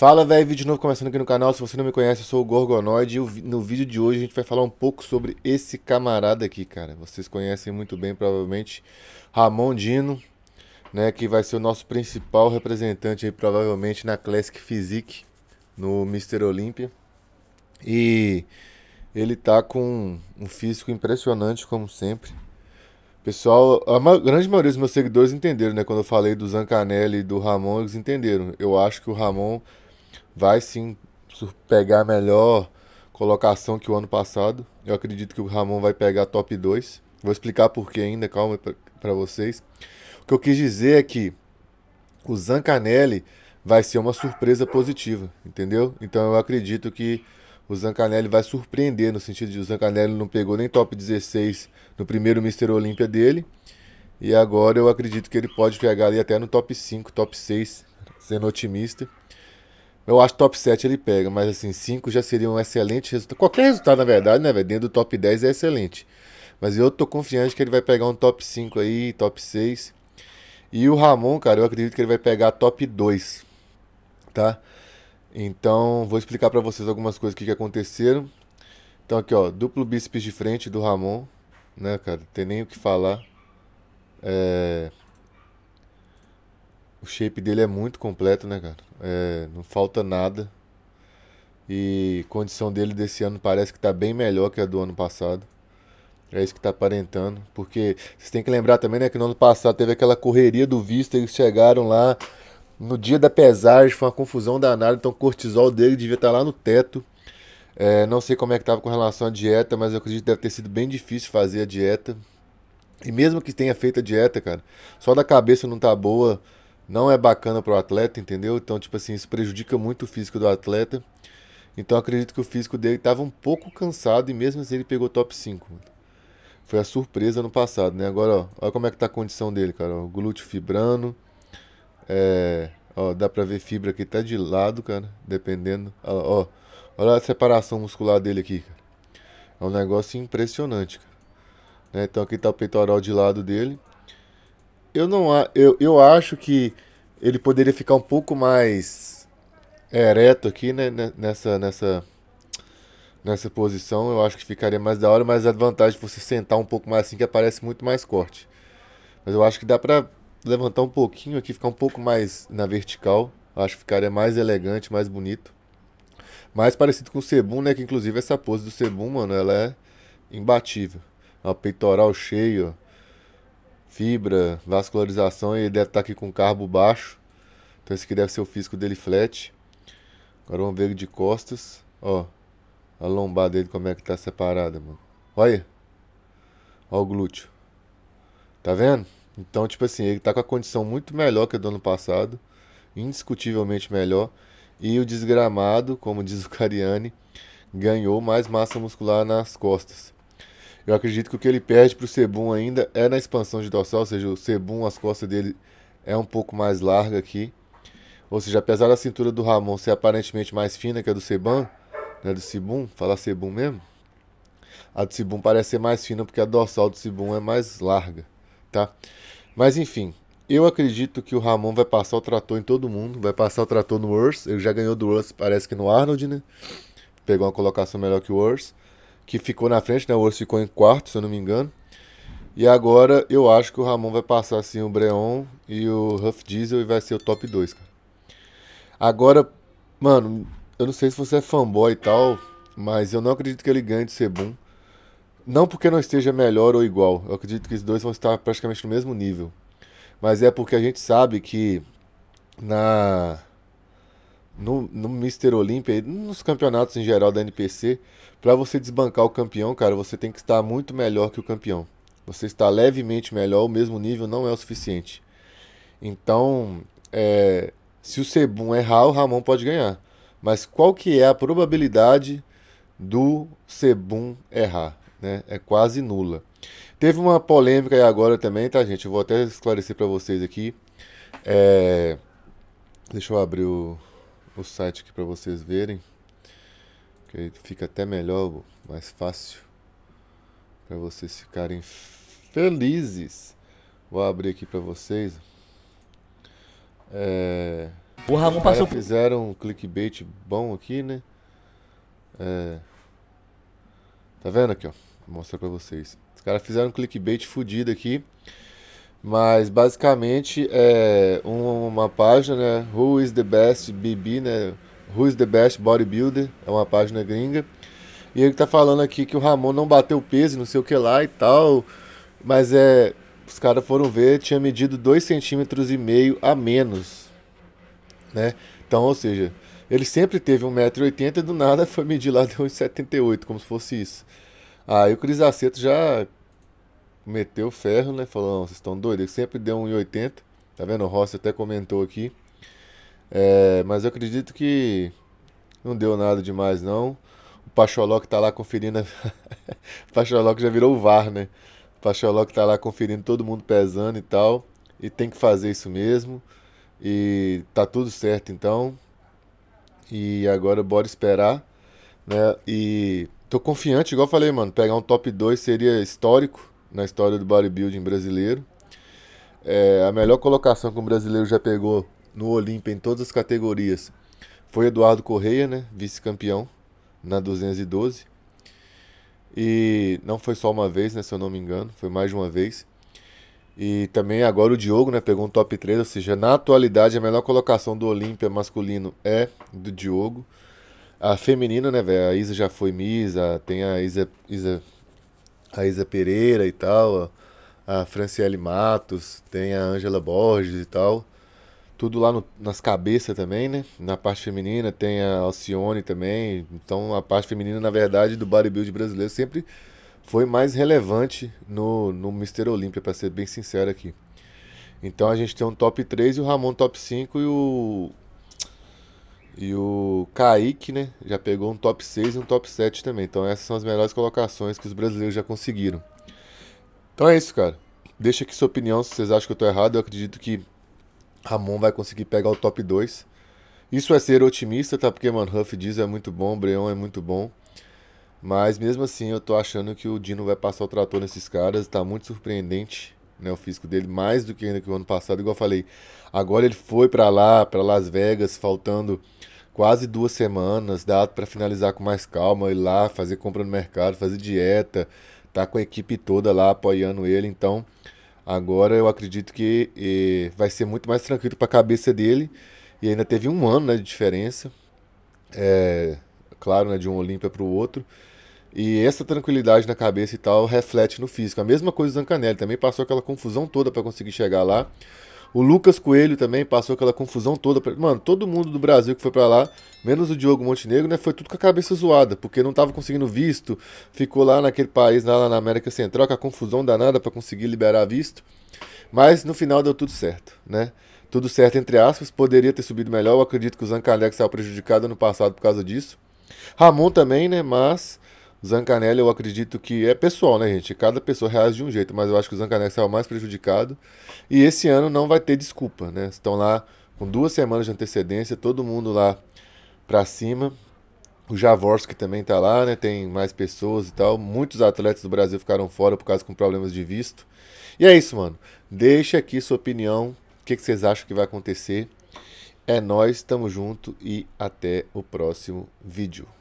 Fala, velho, vídeo novo começando aqui no canal. Se você não me conhece, eu sou o Gorgonoid e no vídeo de hoje a gente vai falar um pouco sobre esse camarada aqui, cara. Vocês conhecem muito bem, provavelmente, Ramon Dino, né, que vai ser o nosso principal representante aí, provavelmente, na Classic Physique, no Mr. Olympia. E ele tá com um físico impressionante, como sempre. Pessoal, a grande maioria dos meus seguidores entenderam, né? Quando eu falei do Zancanelli e do Ramon, eles entenderam. Eu acho que o Ramon vai sim pegar a melhor colocação que o ano passado. Eu acredito que o Ramon vai pegar top 2. Vou explicar por que ainda, calma para vocês. O que eu quis dizer é que o Zancanelli vai ser uma surpresa positiva, entendeu? Então eu acredito que o Zancanelli vai surpreender no sentido de o Zancanelli não pegou nem top 16 no primeiro Mister Olímpia dele. E agora eu acredito que ele pode pegar ali até no top 5, top 6, sendo otimista. Eu acho top 7 ele pega, mas assim, 5 já seria um excelente resultado. Qualquer resultado, na verdade, né, velho? Dentro do top 10 é excelente. Mas eu tô confiante que ele vai pegar um top 5 aí, top 6. E o Ramon, cara, eu acredito que ele vai pegar top 2, tá? Então, vou explicar para vocês algumas coisas que aconteceram. Então aqui, ó, duplo bíceps de frente do Ramon, né, cara? Tem nem o que falar. É... O shape dele é muito completo, né, cara? É, não falta nada. E a condição dele desse ano parece que tá bem melhor que a do ano passado. É isso que tá aparentando. Porque vocês têm que lembrar também, né, que no ano passado teve aquela correria do visto, eles chegaram lá. No dia da pesagem foi uma confusão danada, então o cortisol dele devia estar tá lá no teto. É, não sei como é que estava com relação à dieta, mas eu acredito que deve ter sido bem difícil fazer a dieta. E mesmo que tenha feito a dieta, cara, só da cabeça não tá boa, não é bacana para o atleta, entendeu? Então, tipo assim, isso prejudica muito o físico do atleta. Então, acredito que o físico dele estava um pouco cansado e mesmo assim ele pegou top 5. Foi a surpresa no passado, né? Agora, ó, olha como é que tá a condição dele, cara. o glúteo fibrando. É, ó, dá para ver fibra aqui, tá de lado, cara. Dependendo. Ó, ó olha a separação muscular dele aqui, cara. É um negócio impressionante, cara. Né? Então aqui tá o peitoral de lado dele eu não eu, eu acho que ele poderia ficar um pouco mais é, ereto aqui, né, né? Nessa, nessa, nessa posição. Eu acho que ficaria mais da hora, mas a vantagem de você sentar um pouco mais assim que aparece muito mais corte. Mas eu acho que dá pra levantar um pouquinho aqui, ficar um pouco mais na vertical. Eu acho que ficaria mais elegante, mais bonito. Mais parecido com o Sebum, né? Que inclusive essa pose do Sebum, mano, ela é imbatível. O peitoral cheio, fibra, vascularização, ele deve estar tá aqui com carbo baixo. Então esse aqui deve ser o físico dele flat. Agora vamos ver de costas. Ó, a lombar dele como é que tá separada, mano. Olha. Ó o glúteo. Tá vendo? Então, tipo assim, ele tá com a condição muito melhor que a do ano passado. Indiscutivelmente melhor. E o desgramado, como diz o Cariani, ganhou mais massa muscular nas costas. Eu acredito que o que ele perde para o ainda é na expansão de dorsal, ou seja, o Sebum, as costas dele é um pouco mais larga aqui. Ou seja, apesar da cintura do Ramon ser aparentemente mais fina que a do Seban, né, do Sibum, falar Sebum mesmo, a do Sibum parece ser mais fina porque a dorsal do Sibum é mais larga, tá? Mas enfim, eu acredito que o Ramon vai passar o trator em todo mundo, vai passar o trator no Urs, ele já ganhou do Urs, parece que no Arnold, né? Pegou uma colocação melhor que o Urs que ficou na frente, né? O Urso ficou em quarto, se eu não me engano. E agora eu acho que o Ramon vai passar assim o Breon e o Huff Diesel e vai ser o top 2, cara. Agora, mano, eu não sei se você é fanboy e tal, mas eu não acredito que ele ganhe de Sebum. Não porque não esteja melhor ou igual. Eu acredito que os dois vão estar praticamente no mesmo nível. Mas é porque a gente sabe que na no, no Mr. Olympia, nos campeonatos em geral da NPC, para você desbancar o campeão, cara, você tem que estar muito melhor que o campeão. Você está levemente melhor, o mesmo nível não é o suficiente. Então, é, se o Sebum errar, o Ramon pode ganhar. Mas qual que é a probabilidade do Sebum errar? Né? É quase nula. Teve uma polêmica aí agora também, tá, gente? Eu vou até esclarecer para vocês aqui. É... Deixa eu abrir o o site aqui para vocês verem, que fica até melhor, mais fácil para vocês ficarem felizes. Vou abrir aqui para vocês. É, o Ramon passou. Fizeram um clickbait bom aqui, né? É, tá vendo aqui, ó? Vou mostrar para vocês. Os caras fizeram um clickbait fudido aqui. Mas basicamente é uma página, né? Who is the best BB, né? Who is the best bodybuilder? É uma página gringa. E ele tá falando aqui que o Ramon não bateu peso, não sei o que lá e tal. Mas é. Os caras foram ver, tinha medido 2,5 centímetros e meio a menos. Né? Então, ou seja, ele sempre teve 1,80m e do nada foi medir lá de 1,78m, como se fosse isso. Aí o Cris Aceto já meteu ferro, né? Falou, vocês estão doidos. Ele sempre deu 1,80. Tá vendo? O Rossi até comentou aqui. É, mas eu acredito que não deu nada demais, não. O Pacholó que tá lá conferindo. o Pacholó que já virou o VAR, né? O Pacholó que tá lá conferindo todo mundo pesando e tal. E tem que fazer isso mesmo. E tá tudo certo então. E agora bora esperar, né? E tô confiante, igual eu falei, mano. Pegar um top 2 seria histórico na história do bodybuilding brasileiro. É, a melhor colocação que o brasileiro já pegou no Olímpia em todas as categorias foi Eduardo Correia, né? Vice-campeão na 212. E não foi só uma vez, né? Se eu não me engano, foi mais de uma vez. E também agora o Diogo, né? Pegou um top 3, ou seja, na atualidade a melhor colocação do Olímpia masculino é do Diogo. A feminina, né, A Isa já foi Miss, tem a Isa, Isa a Isa Pereira e tal, a, Franciele Matos, tem a Ângela Borges e tal. Tudo lá no, nas cabeças também, né? Na parte feminina tem a Alcione também. Então a parte feminina, na verdade, do bodybuilding brasileiro sempre foi mais relevante no, no Mister Olímpia, para ser bem sincero aqui. Então a gente tem um top 3 e o Ramon top 5 e o e o Kaique, né, já pegou um top 6 e um top 7 também. Então essas são as melhores colocações que os brasileiros já conseguiram. Então é isso, cara. Deixa aqui sua opinião se vocês acham que eu tô errado. Eu acredito que Ramon vai conseguir pegar o top 2. Isso é ser otimista, tá? Porque, mano, Huff diz é muito bom, Breon é muito bom. Mas mesmo assim, eu tô achando que o Dino vai passar o trator nesses caras. Tá muito surpreendente né, o físico dele mais do que ainda que o ano passado, igual eu falei. Agora ele foi para lá, para Las Vegas, faltando quase duas semanas, dá para finalizar com mais calma, ir lá, fazer compra no mercado, fazer dieta, tá com a equipe toda lá apoiando ele, então agora eu acredito que eh, vai ser muito mais tranquilo para a cabeça dele e ainda teve um ano né, de diferença, é, claro, né, de um Olímpia para o outro, e essa tranquilidade na cabeça e tal reflete no físico. A mesma coisa o Zancanelli, também passou aquela confusão toda para conseguir chegar lá. O Lucas Coelho também passou aquela confusão toda. Pra... Mano, todo mundo do Brasil que foi para lá, menos o Diogo Montenegro, né? Foi tudo com a cabeça zoada, porque não tava conseguindo visto. Ficou lá naquele país, lá na América Central, com a confusão danada para conseguir liberar visto. Mas no final deu tudo certo, né? Tudo certo, entre aspas. Poderia ter subido melhor. Eu acredito que o Zancanelli saiu prejudicado no passado por causa disso. Ramon também, né? Mas Zancanelli, eu acredito que é pessoal, né, gente? Cada pessoa reage de um jeito, mas eu acho que o Zancanelli saiu mais prejudicado. E esse ano não vai ter desculpa, né? Estão lá com duas semanas de antecedência, todo mundo lá para cima. O Javorski também tá lá, né? Tem mais pessoas e tal. Muitos atletas do Brasil ficaram fora por causa com problemas de visto. E é isso, mano. Deixa aqui sua opinião. O que, que vocês acham que vai acontecer? É nós, tamo junto e até o próximo vídeo.